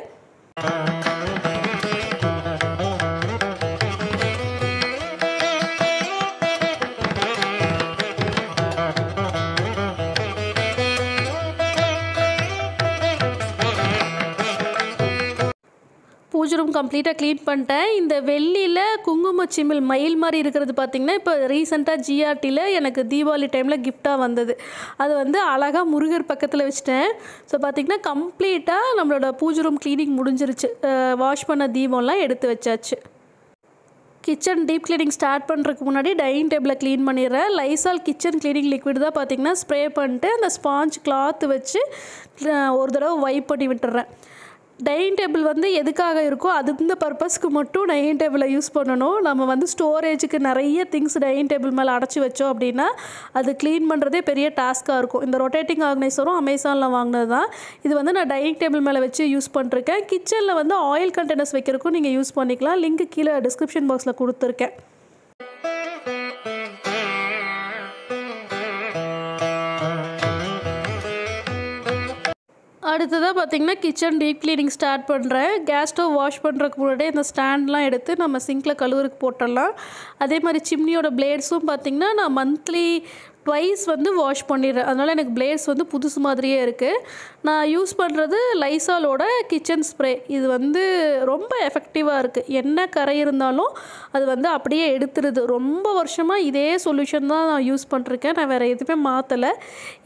பூஜை ரூம் கம்ப்ளீட்டாக க்ளீன் பண்ணிட்டேன் இந்த வெள்ளியில் குங்கும சிமில் மயில் மாதிரி இருக்கிறது பார்த்திங்கன்னா இப்போ ரீசெண்டாக ஜிஆர்டியில் எனக்கு தீபாவளி டைமில் கிஃப்டாக வந்தது அது வந்து அழகாக முருகர் பக்கத்தில் வச்சுட்டேன் ஸோ பார்த்திங்கன்னா கம்ப்ளீட்டாக நம்மளோட பூஜை ரூம் க்ளீனிங் முடிஞ்சிருச்சு வாஷ் பண்ண தீபம்லாம் எடுத்து வச்சாச்சு கிச்சன் டீப் கிளீனிங் ஸ்டார்ட் பண்ணுறதுக்கு முன்னாடி டைனிங் டேபிளை க்ளீன் பண்ணிடுறேன் லைசால் கிச்சன் கிளீனிங் லிக்விட் தான் பார்த்திங்கன்னா ஸ்ப்ரே பண்ணிட்டு அந்த ஸ்பாஞ்ச் கிளாத் வச்சு ஒரு தடவை வைப் பண்ணி விட்டுறேன் டைனிங் டேபிள் வந்து எதுக்காக இருக்கோ அது இந்த பர்பஸ்க்கு மட்டும் டைனிங் டேபிளை யூஸ் பண்ணணும் நம்ம வந்து ஸ்டோரேஜுக்கு நிறைய திங்ஸ் டைனிங் டேபிள் மேலே அடைச்சி வச்சோம் அப்படின்னா அது க்ளீன் பண்ணுறதே பெரிய டாஸ்க்காக இருக்கும் இந்த ரொட்டேட்டிங் ஆர்கனைசரும் அமேசானில் வாங்கினது தான் இது வந்து நான் டைனிங் டேபிள் மேலே வச்சு யூஸ் பண்ணுறேன் கிச்சனில் வந்து ஆயில் கண்டெய்னர்ஸ் வைக்கிறதுக்கும் நீங்கள் யூஸ் பண்ணிக்கலாம் லிங்க் கீழே டிஸ்கிரிப்ஷன் பாக்ஸில் கொடுத்துருக்கேன் அடுத்ததாக பார்த்திங்கன்னா கிச்சன் டீப் க்ளீனிங் ஸ்டார்ட் பண்ணுறேன் கேஸ் ஸ்டவ் வாஷ் பண்ணுறதுக்கு முன்னாடியே இந்த ஸ்டாண்ட்லாம் எடுத்து நம்ம சிங்கில் கழுவுறதுக்கு போட்டுடலாம் அதே மாதிரி சிம்னியோட பிளேட்ஸும் பார்த்திங்கன்னா நான் மந்த்லி ட்வைஸ் வந்து வாஷ் பண்ணிடுறேன் அதனால் எனக்கு பிளேஸ் வந்து புதுசு மாதிரியே இருக்குது நான் யூஸ் பண்ணுறது லைசாலோட கிச்சன் ஸ்ப்ரே இது வந்து ரொம்ப எஃபெக்டிவாக இருக்குது என்ன கரை இருந்தாலும் அது வந்து அப்படியே எடுத்துருது ரொம்ப வருஷமாக இதே சொல்யூஷன் தான் நான் யூஸ் பண்ணிருக்கேன் நான் வேறு எதுவுமே மாற்றலை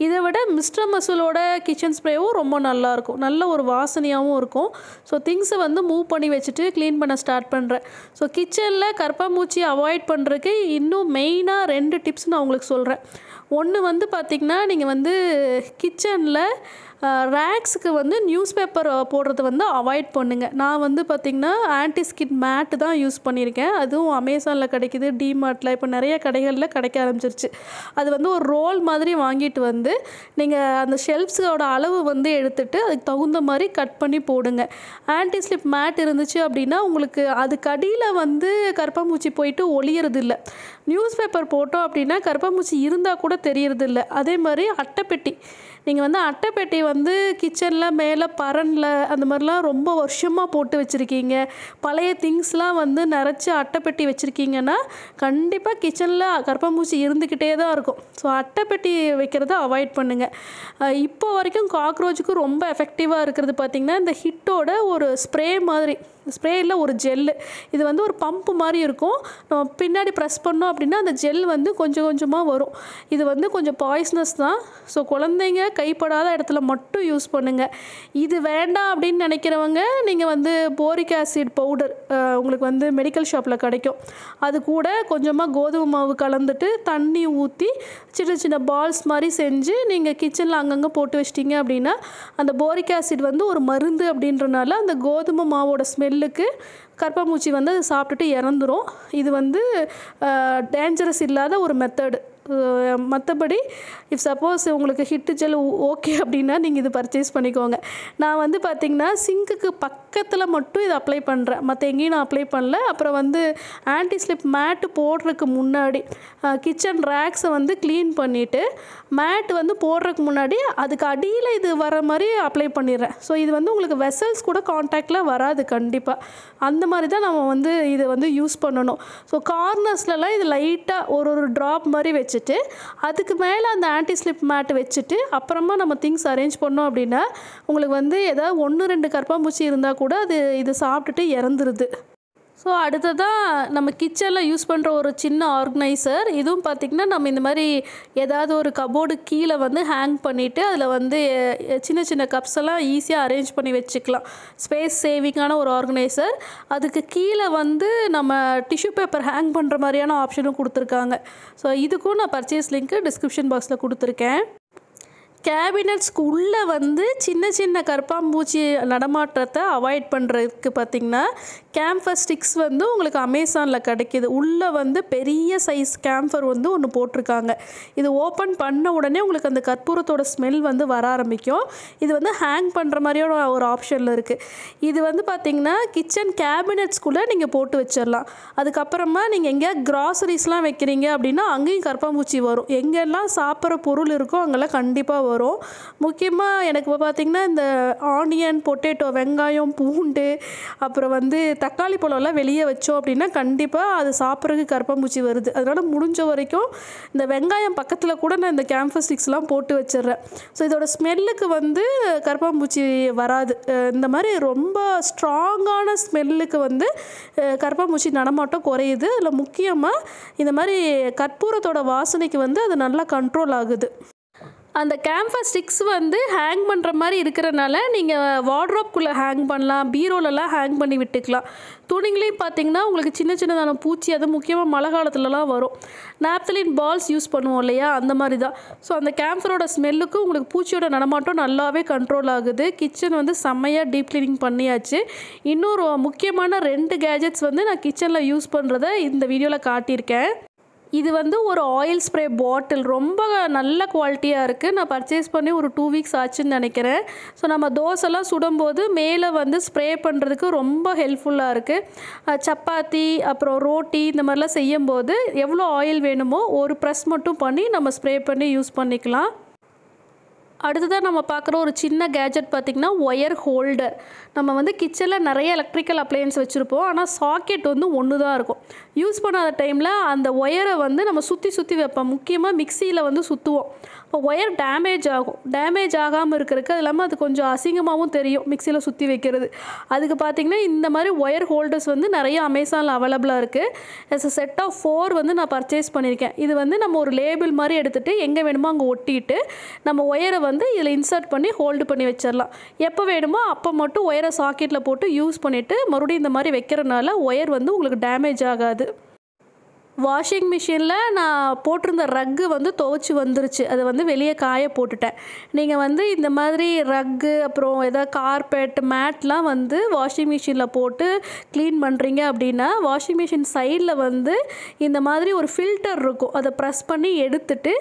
இதை விட மிஸ்டர் மசூலோட கிச்சன் ஸ்ப்ரேவும் ரொம்ப நல்லாயிருக்கும் நல்ல ஒரு வாசனையாகவும் இருக்கும் ஸோ திங்ஸை வந்து மூவ் பண்ணி வச்சுட்டு க்ளீன் பண்ண ஸ்டார்ட் பண்ணுறேன் ஸோ கிச்சனில் மூச்சி அவாய்ட் பண்ணுறதுக்கு இன்னும் மெயினாக ரெண்டு டிப்ஸ் நான் உங்களுக்கு சொல்கிறேன் ஒன்று வந்து பார்த்திங்கன்னா நீங்கள் வந்து கிச்சனில் ரேக்ஸுக்கு வந்து நியூஸ் பேப்பர் போடுறது வந்து அவாய்ட் பண்ணுங்கள் நான் வந்து பார்த்திங்கன்னா ஆன்டிஸ்கிட் மேட்டு தான் யூஸ் பண்ணியிருக்கேன் அதுவும் அமேசானில் கிடைக்கிது டிமார்ட்டில் இப்போ நிறைய கடைகளில் கிடைக்க ஆரம்பிச்சிருச்சு அது வந்து ஒரு ரோல் மாதிரி வாங்கிட்டு வந்து நீங்கள் அந்த ஷெல்ஃப்ஸோட அளவு வந்து எடுத்துகிட்டு அதுக்கு தகுந்த மாதிரி கட் பண்ணி போடுங்க ஆன்டி ஸ்லிப் மேட் இருந்துச்சு அப்படின்னா உங்களுக்கு அதுக்கு அடியில் வந்து கருப்பாம்பூச்சி போயிட்டு ஒளியறது இல்லை நியூஸ் பேப்பர் போட்டோம் அப்படின்னா கருப்பாம்பூச்சி இருந்தால் கூட தெரியறதில்ல அதே மாதிரி அட்டைப்பெட்டி நீங்கள் வந்து அட்டைப்பெட்டி வந்து வந்து கிச்சனில் மேலே பரனில் அந்த மாதிரிலாம் ரொம்ப வருஷமாக போட்டு வச்சுருக்கீங்க பழைய திங்ஸ்லாம் வந்து நிறச்சி அட்டைப்பெட்டி வச்சுருக்கீங்கன்னா கண்டிப்பாக கிச்சனில் கர்ப்பம்பூச்சி இருந்துக்கிட்டே தான் இருக்கும் ஸோ அட்டைப்பெட்டி வைக்கிறத அவாய்ட் பண்ணுங்கள் இப்போ வரைக்கும் காக்ரோச்சுக்கு ரொம்ப எஃபெக்டிவாக இருக்கிறது பார்த்திங்கன்னா இந்த ஹிட்டோட ஒரு ஸ்ப்ரே மாதிரி ஸ்ப்ரேயில் ஒரு ஜெல்லு இது வந்து ஒரு பம்ப்பு மாதிரி இருக்கும் நம்ம பின்னாடி ப்ரெஸ் பண்ணோம் அப்படின்னா அந்த ஜெல் வந்து கொஞ்சம் கொஞ்சமாக வரும் இது வந்து கொஞ்சம் பாய்ஸ்னஸ் தான் ஸோ குழந்தைங்க கைப்படாத இடத்துல மட்டும் யூஸ் பண்ணுங்கள் இது வேண்டாம் அப்படின்னு நினைக்கிறவங்க நீங்கள் வந்து போரிக் ஆசிட் பவுடர் உங்களுக்கு வந்து மெடிக்கல் ஷாப்பில் கிடைக்கும் அது கூட கொஞ்சமாக கோதுமை மாவு கலந்துட்டு தண்ணி ஊற்றி சின்ன சின்ன பால்ஸ் மாதிரி செஞ்சு நீங்கள் கிச்சனில் அங்கங்கே போட்டு வச்சிட்டிங்க அப்படின்னா அந்த போரிக் ஆசிட் வந்து ஒரு மருந்து அப்படின்றனால அந்த கோதுமை மாவோட ஸ்மெல் நெல்லுக்கு கற்பப்பூச்சி வந்து சாப்பிட்டுட்டு இறந்துடும் இது வந்து டேஞ்சரஸ் இல்லாத ஒரு மெத்தடு மற்றபடி இஃப் சப்போஸ் உங்களுக்கு ஹிட்டு ஜெல் ஓகே அப்படின்னா நீங்கள் இது பர்ச்சேஸ் பண்ணிக்கோங்க நான் வந்து பார்த்திங்கன்னா சிங்க்குக்கு பக்கத்தில் மட்டும் இதை அப்ளை பண்ணுறேன் மற்ற எங்கேயும் நான் அப்ளை பண்ணல அப்புறம் வந்து ஆன்டி ஸ்லிப் மேட்டு போடுறதுக்கு முன்னாடி கிச்சன் ரேக்ஸை வந்து க்ளீன் பண்ணிவிட்டு மேட்டு வந்து போடுறதுக்கு முன்னாடி அதுக்கு அடியில் இது வர மாதிரி அப்ளை பண்ணிடுறேன் ஸோ இது வந்து உங்களுக்கு வெசல்ஸ் கூட காண்டாக்டில் வராது கண்டிப்பாக அந்த மாதிரி தான் நம்ம வந்து இதை வந்து யூஸ் பண்ணணும் ஸோ கார்னர்ஸ்லலாம் இது லைட்டாக ஒரு ஒரு ட்ராப் மாதிரி வச்சு வச்சுட்டு அதுக்கு மேலே அந்த ஆன்டி ஸ்லிப் மேட்டு வச்சுட்டு அப்புறமா நம்ம திங்ஸ் அரேஞ்ச் பண்ணோம் அப்படின்னா உங்களுக்கு வந்து ஏதாவது ஒன்று ரெண்டு கற்பாம்பூச்சி இருந்தால் கூட அது இது சாப்பிட்டுட்டு இறந்துருது ஸோ அடுத்ததாக நம்ம கிச்சனில் யூஸ் பண்ணுற ஒரு சின்ன ஆர்கனைசர் இதுவும் பார்த்திங்கன்னா நம்ம இந்த மாதிரி ஏதாவது ஒரு கபோர்டு கீழே வந்து ஹேங் பண்ணிவிட்டு அதில் வந்து சின்ன சின்ன கப்ஸ் எல்லாம் ஈஸியாக அரேஞ்ச் பண்ணி வச்சுக்கலாம் ஸ்பேஸ் சேவிங்கான ஒரு ஆர்கனைசர் அதுக்கு கீழே வந்து நம்ம டிஷ்யூ பேப்பர் ஹேங் பண்ணுற மாதிரியான ஆப்ஷனும் கொடுத்துருக்காங்க ஸோ இதுக்கும் நான் பர்ச்சேஸ் லிங்க்கு டிஸ்கிரிப்ஷன் பாக்ஸில் கொடுத்துருக்கேன் கேபினட்ஸ்க்கு உள்ளே வந்து சின்ன சின்ன கற்பாம்பூச்சி நடமாட்டத்தை அவாய்ட் பண்ணுறதுக்கு பார்த்திங்கன்னா கேம்ஃபர் ஸ்டிக்ஸ் வந்து உங்களுக்கு அமேசானில் கிடைக்கிது உள்ளே வந்து பெரிய சைஸ் கேம்ஃபர் வந்து ஒன்று போட்டிருக்காங்க இது ஓப்பன் பண்ண உடனே உங்களுக்கு அந்த கற்பூரத்தோட ஸ்மெல் வந்து வர ஆரம்பிக்கும் இது வந்து ஹேங் பண்ணுற மாதிரியோட ஒரு ஆப்ஷனில் இருக்குது இது வந்து பார்த்திங்கன்னா கிச்சன் கேபினட்ஸ்குள்ளே நீங்கள் போட்டு வச்சிடலாம் அதுக்கப்புறமா நீங்கள் எங்கேயா க்ராசரிஸ்லாம் வைக்கிறீங்க அப்படின்னா அங்கேயும் கற்பாம்பூச்சி வரும் எங்கெல்லாம் சாப்பிட்ற பொருள் இருக்கோ அங்கெல்லாம் கண்டிப்பாக வரும் வரும் முக்கியமாக எனக்கு பார்த்திங்கன்னா இந்த ஆனியன் பொட்டேட்டோ வெங்காயம் பூண்டு அப்புறம் வந்து தக்காளி பழம்லாம் வெளியே வச்சோம் அப்படின்னா கண்டிப்பாக அது சாப்பிட்றதுக்கு கருப்பாம்பூச்சி வருது அதனால் முடிஞ்ச வரைக்கும் இந்த வெங்காயம் பக்கத்தில் கூட நான் இந்த கேம்ஃபர் ஸ்டிக்ஸ்லாம் போட்டு வச்சிடுறேன் ஸோ இதோட ஸ்மெல்லுக்கு வந்து கருப்பாம்பூச்சி வராது இந்த மாதிரி ரொம்ப ஸ்ட்ராங்கான ஸ்மெல்லுக்கு வந்து கருப்பாம்பூச்சி நடமாட்டம் குறையுது அதில் முக்கியமாக இந்த மாதிரி கற்பூரத்தோட வாசனைக்கு வந்து அது நல்லா கண்ட்ரோல் ஆகுது அந்த கேம்ஃபர் ஸ்டிக்ஸ் வந்து ஹேங் பண்ணுற மாதிரி இருக்கிறனால நீங்கள் வார்ட்ரோப்குள்ளே ஹேங் பண்ணலாம் பீரோலெலாம் ஹேங் பண்ணி விட்டுக்கலாம் துணிங்களையும் பார்த்தீங்கன்னா உங்களுக்கு சின்ன சின்னதான பூச்சி அது முக்கியமாக மழை காலத்துலலாம் வரும் நாப்தலின் பால்ஸ் யூஸ் பண்ணுவோம் இல்லையா அந்த மாதிரி தான் ஸோ அந்த கேம்ஃபரோட ஸ்மெல்லுக்கும் உங்களுக்கு பூச்சியோட நடமாட்டம் நல்லாவே கண்ட்ரோல் ஆகுது கிச்சன் வந்து செம்மையாக டீப் க்ளீனிங் பண்ணியாச்சு இன்னொரு முக்கியமான ரெண்டு கேஜெட்ஸ் வந்து நான் கிச்சனில் யூஸ் பண்ணுறத இந்த வீடியோவில் காட்டியிருக்கேன் இது வந்து ஒரு ஆயில் ஸ்ப்ரே பாட்டில் ரொம்ப நல்ல குவாலிட்டியாக இருக்குது நான் பர்ச்சேஸ் பண்ணி ஒரு டூ வீக்ஸ் ஆச்சுன்னு நினைக்கிறேன் ஸோ நம்ம தோசைலாம் சுடும்போது மேலே வந்து ஸ்ப்ரே பண்ணுறதுக்கு ரொம்ப ஹெல்ப்ஃபுல்லாக இருக்குது சப்பாத்தி அப்புறம் ரோட்டி இந்த மாதிரிலாம் செய்யும்போது எவ்வளோ ஆயில் வேணுமோ ஒரு ப்ரெஸ் மட்டும் பண்ணி நம்ம ஸ்ப்ரே பண்ணி யூஸ் பண்ணிக்கலாம் அடுத்ததாக நம்ம பார்க்குற ஒரு சின்ன கேஜெட் பார்த்திங்கன்னா ஒயர் ஹோல்டர் நம்ம வந்து கிச்சனில் நிறைய எலக்ட்ரிக்கல் அப்ளையன்ஸ் வச்சுருப்போம் ஆனால் சாக்கெட் வந்து ஒன்று தான் இருக்கும் யூஸ் பண்ணாத டைமில் அந்த ஒயரை வந்து நம்ம சுற்றி சுற்றி வைப்போம் முக்கியமாக மிக்சியில் வந்து சுற்றுவோம் இப்போ ஒயர் டேமேஜ் ஆகும் டேமேஜ் ஆகாமல் இருக்கிறதுக்கு அது இல்லாமல் அது கொஞ்சம் அசிங்கமாகவும் தெரியும் மிக்சியில் சுற்றி வைக்கிறது அதுக்கு பார்த்திங்கன்னா இந்த மாதிரி ஒயர் ஹோல்டர்ஸ் வந்து நிறைய அமேசானில் அவைலபிளாக இருக்குது as a set of four வந்து நான் பர்ச்சேஸ் பண்ணியிருக்கேன் இது வந்து நம்ம ஒரு லேபிள் மாதிரி எடுத்துகிட்டு எங்கே வேணுமோ அங்கே ஒட்டிட்டு நம்ம ஒயரை வந்து இதில் இன்சர்ட் பண்ணி ஹோல்டு பண்ணி வச்சிடலாம் எப்போ வேணுமோ அப்போ மட்டும் ஒயரை சாக்கெட்டில் போட்டு யூஸ் பண்ணிவிட்டு மறுபடியும் இந்த மாதிரி வைக்கிறனால ஒயர் வந்து உங்களுக்கு டேமேஜ் ஆகாது வாஷிங் மிஷினில் நான் போட்டிருந்த ரக்கு வந்து துவச்சி வந்துருச்சு அதை வந்து வெளியே காய போட்டுட்டேன் நீங்கள் வந்து இந்த மாதிரி ரக்கு அப்புறம் எதாவது கார்பெட் மேட்லாம் வந்து வாஷிங் மிஷினில் போட்டு க்ளீன் பண்ணுறீங்க அப்படின்னா வாஷிங் மிஷின் சைடில் வந்து இந்த மாதிரி ஒரு ஃபில்டர் இருக்கும் அதை ப்ரெஸ் பண்ணி எடுத்துட்டு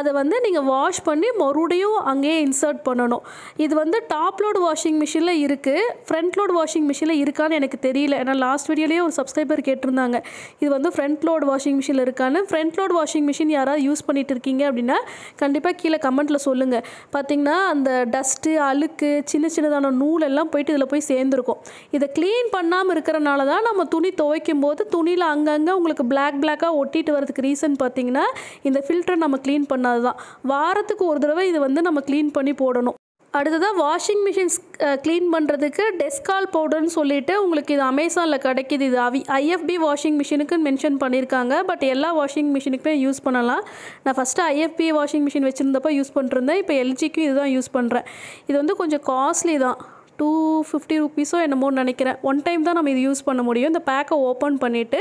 அதை வந்து நீங்கள் வாஷ் பண்ணி மறுபடியும் அங்கேயே இன்சர்ட் பண்ணணும் இது வந்து டாப் லோட் வாஷிங் மிஷினில் இருக்குது ஃப்ரண்ட் லோட் வாஷிங் மிஷினில் இருக்கான்னு எனக்கு தெரியல ஏன்னா லாஸ்ட் வீடியோலேயே ஒரு சப்ஸ்கிரைபர் கேட்டிருந்தாங்க இது வந்து ஃப்ரண்ட் லோட் வாஷிங் மிஷின் இருக்கான்னு ஃப்ரண்ட் லோட் வாஷிங் மிஷின் யாராவது யூஸ் பண்ணிகிட்டு இருக்கீங்க அப்படின்னா கண்டிப்பாக கீழே கமெண்ட்டில் சொல்லுங்கள் பார்த்திங்கன்னா அந்த டஸ்ட்டு அழுக்கு சின்ன சின்னதான நூலெல்லாம் போயிட்டு இதில் போய் சேர்ந்துருக்கும் இதை க்ளீன் பண்ணாமல் இருக்கிறனால தான் நம்ம துணி துவைக்கும் போது துணியில் அங்கங்கே உங்களுக்கு பிளாக் பிளாக்காக ஒட்டிட்டு வரதுக்கு ரீசன் பார்த்திங்கன்னா இந்த ஃபில்டரை நம்ம க்ளீன் பண்ணாது தான் வாரத்துக்கு ஒரு தடவை இதை வந்து நம்ம க்ளீன் பண்ணி போடணும் அடுத்ததாக வாஷிங் மிஷின்ஸ் க்ளீன் பண்ணுறதுக்கு டெஸ்கால் பவுடர்னு சொல்லிவிட்டு உங்களுக்கு இது அமேசானில் கிடைக்கிது இது அவி ஐஎஃப்பி வாஷிங் மிஷினுக்கு மென்ஷன் பண்ணியிருக்காங்க பட் எல்லா வாஷிங் மிஷினுக்குமே யூஸ் பண்ணலாம் நான் ஃபஸ்ட்டு ஐஎஃப்பி வாஷிங் மிஷின் வச்சுருந்தப்போ யூஸ் பண்ணிருந்தேன் இப்போ எல்ஜிக்கும் இதுதான் யூஸ் பண்ணுறேன் இது வந்து கொஞ்சம் காஸ்ட்லி தான் டூ ஃபிஃப்டி ருப்பீஸோ என்னமோ நினைக்கிறேன் ஒன் டைம் தான் நம்ம இது யூஸ் பண்ண முடியும் இந்த பேக்கை ஓப்பன் பண்ணிவிட்டு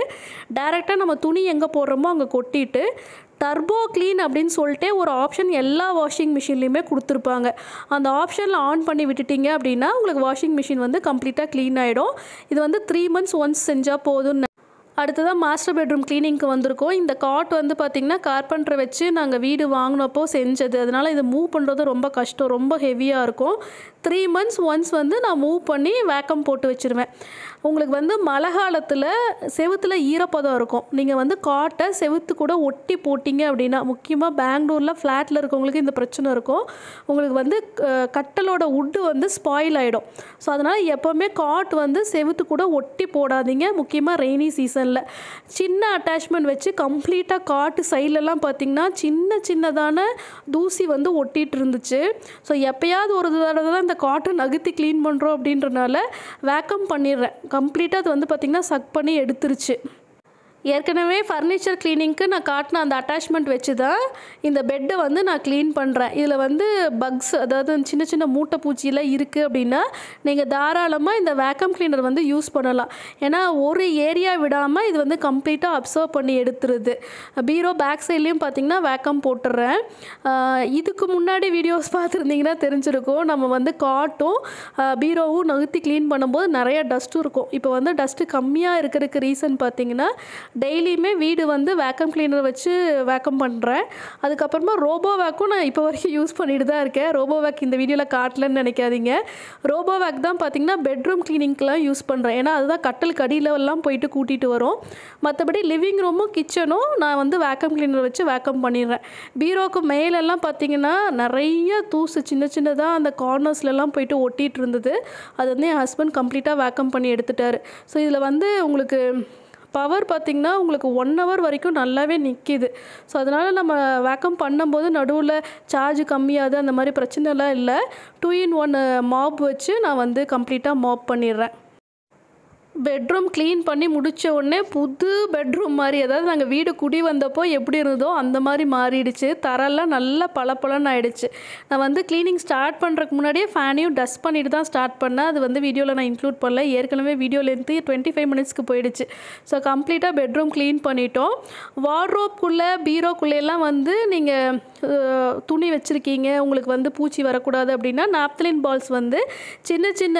டேரெக்டாக நம்ம துணி எங்கே போடுறோமோ அங்கே கொட்டிட்டு டர்போ க்ளீன் அப்படின்னு சொல்லிட்டு ஒரு ஆப்ஷன் எல்லா வாஷிங் மிஷின்லேயுமே கொடுத்துருப்பாங்க அந்த ஆப்ஷனில் ஆன் பண்ணி விட்டுட்டிங்க அப்படின்னா உங்களுக்கு வாஷிங் மிஷின் வந்து கம்ப்ளீட்டாக க்ளீன் ஆகிடும் இது வந்து த்ரீ மந்த்ஸ் ஒன்ஸ் செஞ்சால் போதும்னு அடுத்ததாக மாஸ்டர் பெட்ரூம் க்ளீனிங்க்கு வந்திருக்கோம் இந்த காட் வந்து பார்த்திங்கன்னா கார்பண்டரை வச்சு நாங்கள் வீடு வாங்கினப்போ செஞ்சது அதனால் இதை மூவ் பண்ணுறது ரொம்ப கஷ்டம் ரொம்ப ஹெவியாக இருக்கும் த்ரீ மந்த்ஸ் ஒன்ஸ் வந்து நான் மூவ் பண்ணி வேக்கம் போட்டு வச்சுருவேன் உங்களுக்கு வந்து மழை காலத்தில் செவுத்தில் ஈரப்பதம் இருக்கும் நீங்கள் வந்து காட்டை செவுத்து கூட ஒட்டி போட்டிங்க அப்படின்னா முக்கியமாக பெங்களூரில் ஃப்ளாட்டில் இருக்கவங்களுக்கு இந்த பிரச்சனை இருக்கும் உங்களுக்கு வந்து கட்டலோட உட்டு வந்து ஸ்பாயில் ஆகிடும் ஸோ அதனால் எப்போவுமே காட் வந்து செவுத்து கூட ஒட்டி போடாதீங்க முக்கியமாக ரெய்னி சீசனில் சின்ன அட்டாச்மெண்ட் வச்சு கம்ப்ளீட்டாக காட்டு சைட்லலாம் பார்த்திங்கன்னா சின்ன சின்னதான தூசி வந்து ஒட்டிகிட்டு இருந்துச்சு ஸோ எப்போயாவது ஒரு தடவை தான் இந்த காட்டை நகர்த்தி க்ளீன் பண்ணுறோம் அப்படின்றனால வேக்கம் பண்ணிடுறேன் கம்ப்ளீட்டாக அது வந்து பார்த்திங்கன்னா சக் பண்ணி எடுத்துருச்சு ஏற்கனவே ஃபர்னிச்சர் க்ளீனிங்க்கு நான் காட்டின அந்த அட்டாச்மெண்ட் வச்சு தான் இந்த பெட்டை வந்து நான் க்ளீன் பண்ணுறேன் இதில் வந்து பக்ஸ் அதாவது சின்ன சின்ன மூட்டை பூச்சியெல்லாம் இருக்குது அப்படின்னா நீங்கள் தாராளமாக இந்த வேக்கம் க்ளீனர் வந்து யூஸ் பண்ணலாம் ஏன்னா ஒரு ஏரியா விடாமல் இது வந்து கம்ப்ளீட்டாக அப்சர்வ் பண்ணி எடுத்துருது பீரோ பேக் சைட்லேயும் பார்த்திங்கன்னா வேக்கம் போட்டுடுறேன் இதுக்கு முன்னாடி வீடியோஸ் பார்த்துருந்தீங்கன்னா தெரிஞ்சிருக்கும் நம்ம வந்து காட்டும் பீரோவும் நகர்த்தி க்ளீன் பண்ணும்போது நிறையா டஸ்ட்டும் இருக்கும் இப்போ வந்து டஸ்ட்டு கம்மியாக இருக்கிறதுக்கு ரீசன் பார்த்திங்கன்னா டெய்லியுமே வீடு வந்து வேக்கம் கிளீனர் வச்சு வேக்கம் பண்ணுறேன் அதுக்கப்புறமா ரோபோ வேக்கும் நான் இப்போ வரைக்கும் யூஸ் பண்ணிட்டு தான் இருக்கேன் ரோபோ வேக் இந்த வீடியோவில் காட்டலன்னு நினைக்காதீங்க ரோபோ வேக் தான் பார்த்தீங்கன்னா பெட்ரூம் க்ளீனிங்க்கெலாம் யூஸ் பண்ணுறேன் ஏன்னா அதுதான் கட்டல் கடியிலெல்லாம் போயிட்டு கூட்டிகிட்டு வரும் மற்றபடி லிவிங் ரூமும் கிச்சனும் நான் வந்து வேக்கம் கிளீனர் வச்சு வேக்கம் பண்ணிடுறேன் பீரோக்கு மேலெல்லாம் பார்த்தீங்கன்னா நிறைய தூசு சின்ன சின்னதாக அந்த கார்னர்ஸ்லலாம் போயிட்டு ஒட்டிகிட்டு இருந்தது அது வந்து என் ஹஸ்பண்ட் கம்ப்ளீட்டாக வேக்கம் பண்ணி எடுத்துட்டார் ஸோ இதில் வந்து உங்களுக்கு பவர் பார்த்திங்கன்னா உங்களுக்கு ஒன் ஹவர் வரைக்கும் நல்லாவே நிற்கிது ஸோ அதனால் நம்ம வேக்கம் பண்ணும்போது நடுவில் சார்ஜ் கம்மியாது அந்த மாதிரி பிரச்சனைலாம் இல்லை டூ இன் ஒன் மாப் வச்சு நான் வந்து கம்ப்ளீட்டாக மாப் பண்ணிடுறேன் பெட்ரூம் க்ளீன் பண்ணி முடித்த உடனே புது பெட்ரூம் மாதிரி அதாவது நாங்கள் வீடு குடி வந்தப்போ எப்படி இருந்ததோ அந்த மாதிரி மாறிடுச்சு தரெல்லாம் நல்லா பளபளன்னு ஆகிடுச்சு நான் வந்து க்ளீனிங் ஸ்டார்ட் பண்ணுறதுக்கு முன்னாடியே ஃபேனையும் டஸ்ட் பண்ணிவிட்டு தான் ஸ்டார்ட் பண்ணேன் அது வந்து வீடியோவில் நான் இன்க்ளூட் பண்ணல ஏற்கனவே வீடியோ லென்த்து டுவெண்ட்டி ஃபைவ் மினிட்ஸ்க்கு போயிடுச்சு ஸோ கம்ப்ளீட்டாக பெட்ரூம் க்ளீன் பண்ணிட்டோம் வார்ட்ரோப்குள்ளே பீரோக்குள்ளேலாம் வந்து நீங்கள் துணி வச்சுருக்கீங்க உங்களுக்கு வந்து பூச்சி வரக்கூடாது அப்படின்னா நாப்தலின் பால்ஸ் வந்து சின்ன சின்ன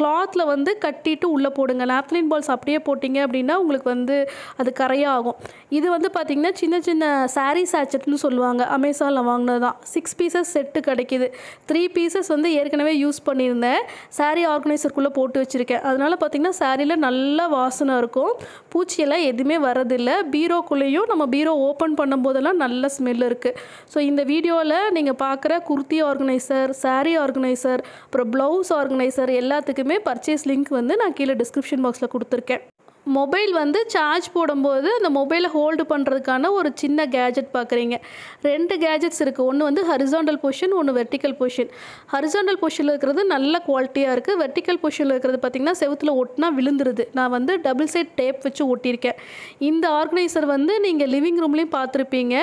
க்ளாத்தில் வந்து கட்டிட்டு உள்ளே போட்டு போடுங்க நாப்தலின் பால்ஸ் அப்படியே போட்டிங்க அப்படின்னா உங்களுக்கு வந்து அது கரையாகும் இது வந்து பார்த்திங்கன்னா சின்ன சின்ன சாரீ சாச்சட்னு சொல்லுவாங்க அமேசானில் வாங்கினது தான் சிக்ஸ் பீசஸ் செட்டு கிடைக்கிது த்ரீ பீசஸ் வந்து ஏற்கனவே யூஸ் பண்ணியிருந்தேன் சாரீ ஆர்கனைசருக்குள்ளே போட்டு வச்சுருக்கேன் அதனால் பார்த்திங்கன்னா சாரியில் நல்லா வாசனை இருக்கும் பூச்சியெல்லாம் எதுவுமே வரதில்லை பீரோக்குள்ளேயும் நம்ம பீரோ ஓப்பன் பண்ணும்போதெல்லாம் நல்ல ஸ்மெல் இருக்குது ஸோ இந்த வீடியோவில் நீங்கள் பார்க்குற குர்த்தி ஆர்கனைசர் சாரீ ஆர்கனைசர் அப்புறம் ப்ளவுஸ் ஆர்கனைசர் எல்லாத்துக்குமே பர்ச்சேஸ் லிங்க் வந்து நான் கீழே டிஸ்கிரிப் டிஸ்கிரிப்ஷன் பாக்ஸில் கொடுத்துருக்கேன் மொபைல் வந்து சார்ஜ் போடும்போது அந்த மொபைலை ஹோல்டு பண்ணுறதுக்கான ஒரு சின்ன கேஜெட் பார்க்குறீங்க ரெண்டு கேஜெட்ஸ் இருக்குது ஒன்று வந்து ஹரிசாண்டல் பொஷன் ஒன்று வெர்டிக்கல் பொஷன் ஹரிசாண்டல் பொஷனில் இருக்கிறது நல்ல குவாலிட்டியாக இருக்குது வெர்டிக்கல் பொஷனில் இருக்கிறது பார்த்திங்கன்னா செவத்தில் ஒட்டினா விழுந்துருது நான் வந்து டபுள் சைட் டேப் வச்சு ஒட்டியிருக்கேன் இந்த ஆர்கனைசர் வந்து நீங்கள் லிவிங் ரூம்லேயும் பார்த்துருப்பீங்க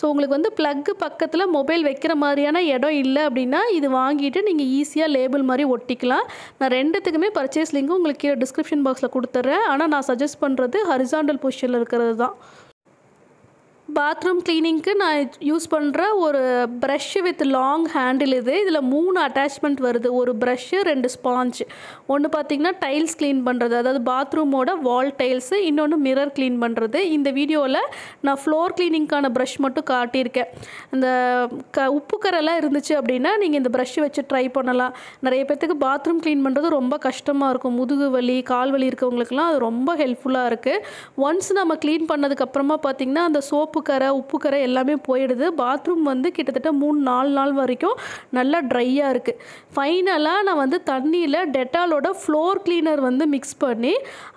ஸோ உங்களுக்கு வந்து ப்ளக்கு பக்கத்தில் மொபைல் வைக்கிற மாதிரியான இடம் இல்லை அப்படின்னா இது வாங்கிட்டு நீங்கள் ஈஸியாக லேபிள் மாதிரி ஒட்டிக்கலாம் நான் ரெண்டுத்துக்குமே பர்ச்சேஸ் லிங்க் உங்களுக்கு கீழே டிஸ்கிரிப்ஷன் பாக்ஸில் கொடுத்துட்றேன் ஆனால் நான் சஜஸ்ட் பண்ணுறது ஹரிசாண்டல் பொசிஷனில் இருக்கிறது தான் பாத்ரூம் க்ளீனிங்க்கு நான் யூஸ் பண்ணுற ஒரு ப்ரஷ்ஷு வித் லாங் ஹேண்டில் இது இதில் மூணு அட்டாச்மெண்ட் வருது ஒரு ப்ரஷ்ஷு ரெண்டு ஸ்பாஞ்ச் ஒன்று பார்த்திங்கன்னா டைல்ஸ் க்ளீன் பண்ணுறது அதாவது பாத்ரூமோட வால் டைல்ஸு இன்னொன்று மிரர் க்ளீன் பண்ணுறது இந்த வீடியோவில் நான் ஃப்ளோர் க்ளீனிங்க்கான ப்ரஷ் மட்டும் காட்டியிருக்கேன் இந்த க உப்பு கரெல்லாம் இருந்துச்சு அப்படின்னா நீங்கள் இந்த ப்ரஷ்ஷு வச்சு ட்ரை பண்ணலாம் நிறைய பேர்த்துக்கு பாத்ரூம் க்ளீன் பண்ணுறது ரொம்ப கஷ்டமாக இருக்கும் முதுகு வலி கால் வலி இருக்கவங்களுக்குலாம் அது ரொம்ப ஹெல்ப்ஃபுல்லாக இருக்குது ஒன்ஸ் நம்ம க்ளீன் பண்ணதுக்கப்புறமா பார்த்திங்கன்னா அந்த சோப் உப்புக்கரை உப்புக்கரை எல்லாமே போயிடுது பாத்ரூம் வந்து கிட்டத்தட்ட மூணு நாலு நாள் வரைக்கும் நல்லா ட்ரையாக இருக்குது ஃபைனலாக நான் வந்து தண்ணியில் டெட்டாலோட ஃப்ளோர் க்ளீனர் வந்து மிக்ஸ் பண்ணி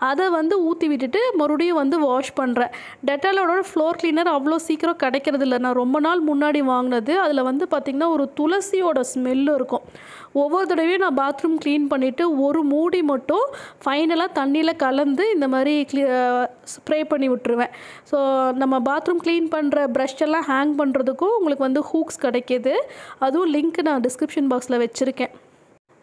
அதை வந்து ஊற்றி விட்டுட்டு மறுபடியும் வந்து வாஷ் பண்ணுறேன் டெட்டாலோட ஃப்ளோர் க்ளீனர் அவ்வளோ சீக்கிரம் கிடைக்கிறது இல்லை நான் ரொம்ப நாள் முன்னாடி வாங்கினது அதில் வந்து பார்த்திங்கன்னா ஒரு துளசியோட ஸ்மெல்லு இருக்கும் ஒவ்வொரு தடவையும் நான் பாத்ரூம் க்ளீன் பண்ணிவிட்டு ஒரு மூடி மட்டும் ஃபைனலாக தண்ணியில் கலந்து இந்த மாதிரி க்ளீ ஸ்ப்ரே பண்ணி விட்டுருவேன் ஸோ நம்ம பாத்ரூம் க்ளீன் பண்ணுற ப்ரஷ்ஷெல்லாம் ஹேங் பண்ணுறதுக்கும் உங்களுக்கு வந்து ஹூக்ஸ் கிடைக்கிது அதுவும் லிங்க் நான் டிஸ்கிரிப்ஷன் பாக்ஸில் வச்சுருக்கேன்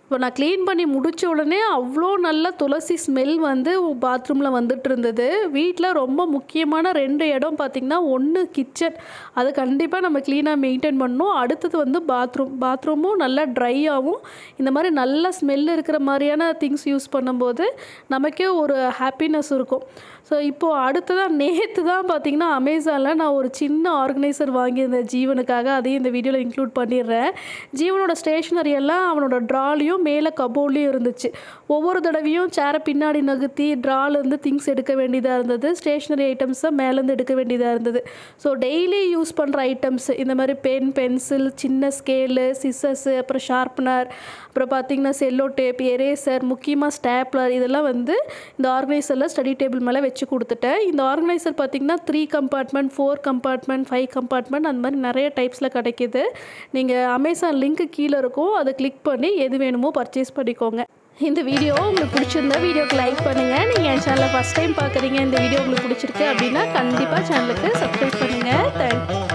இப்போ நான் க்ளீன் பண்ணி முடித்த உடனே அவ்வளோ நல்ல துளசி ஸ்மெல் வந்து பாத்ரூமில் வந்துட்டு இருந்தது வீட்டில் ரொம்ப முக்கியமான ரெண்டு இடம் பார்த்திங்கன்னா ஒன்று கிச்சன் அது கண்டிப்பாக நம்ம க்ளீனாக மெயின்டைன் பண்ணணும் அடுத்தது வந்து பாத்ரூம் பாத்ரூமும் நல்லா ட்ரையாகவும் இந்த மாதிரி நல்லா ஸ்மெல் இருக்கிற மாதிரியான திங்ஸ் யூஸ் பண்ணும்போது நமக்கே ஒரு ஹாப்பினஸ் இருக்கும் ஸோ இப்போது அடுத்ததான் நேற்று தான் பார்த்திங்கன்னா அமேசானில் நான் ஒரு சின்ன ஆர்கனைசர் வாங்கியிருந்தேன் ஜீவனுக்காக அதையும் இந்த வீடியோவில் இன்க்ளூட் பண்ணிடுறேன் ஜீவனோட ஸ்டேஷ்னரி எல்லாம் அவனோட ட்ராலையும் மேலே கபோர்ட்லேயும் இருந்துச்சு ஒவ்வொரு தடவையும் சேரை பின்னாடி நகர்த்தி ட்ராலேருந்து திங்ஸ் எடுக்க வேண்டியதாக இருந்தது ஸ்டேஷ்னரி ஐட்டம்ஸை மேலேருந்து எடுக்க வேண்டியதாக இருந்தது ஸோ டெய்லி யூஸ் யூஸ் பண்ணுற ஐட்டம்ஸ் இந்த மாதிரி பென் பென்சில் சின்ன ஸ்கேலு சிசஸ்ஸு அப்புறம் ஷார்ப்னர் அப்புறம் பார்த்திங்கன்னா செல்லோ டேப் எரேசர் முக்கியமாக ஸ்டேப்லர் இதெல்லாம் வந்து இந்த ஆர்கனைசரில் ஸ்டடி டேபிள் மேலே வச்சு கொடுத்துட்டேன் இந்த ஆர்கனைசர் பார்த்திங்கன்னா three compartment four compartment five compartment அந்த மாதிரி நிறைய டைப்ஸில் கிடைக்கிது நீங்கள் அமேசான் லிங்க்கு கீழே இருக்கும் அதை கிளிக் பண்ணி எது வேணுமோ பர்ச்சேஸ் பண்ணிக்கோங்க இந்த வீடியோ உங்களுக்கு பிடிச்சிருந்தா வீடியோக்கு லைக் பண்ணுங்கள் நீங்கள் என் சேனலை ஃபஸ்ட் டைம் பார்க்குறீங்க இந்த வீடியோ உங்களுக்கு பிடிச்சிருக்கு அப்படின்னா கண்டிப்பாக சேனலுக்கு சப்ஸ்கிரைப் பண்ணுங்கள் தேங்க்யூ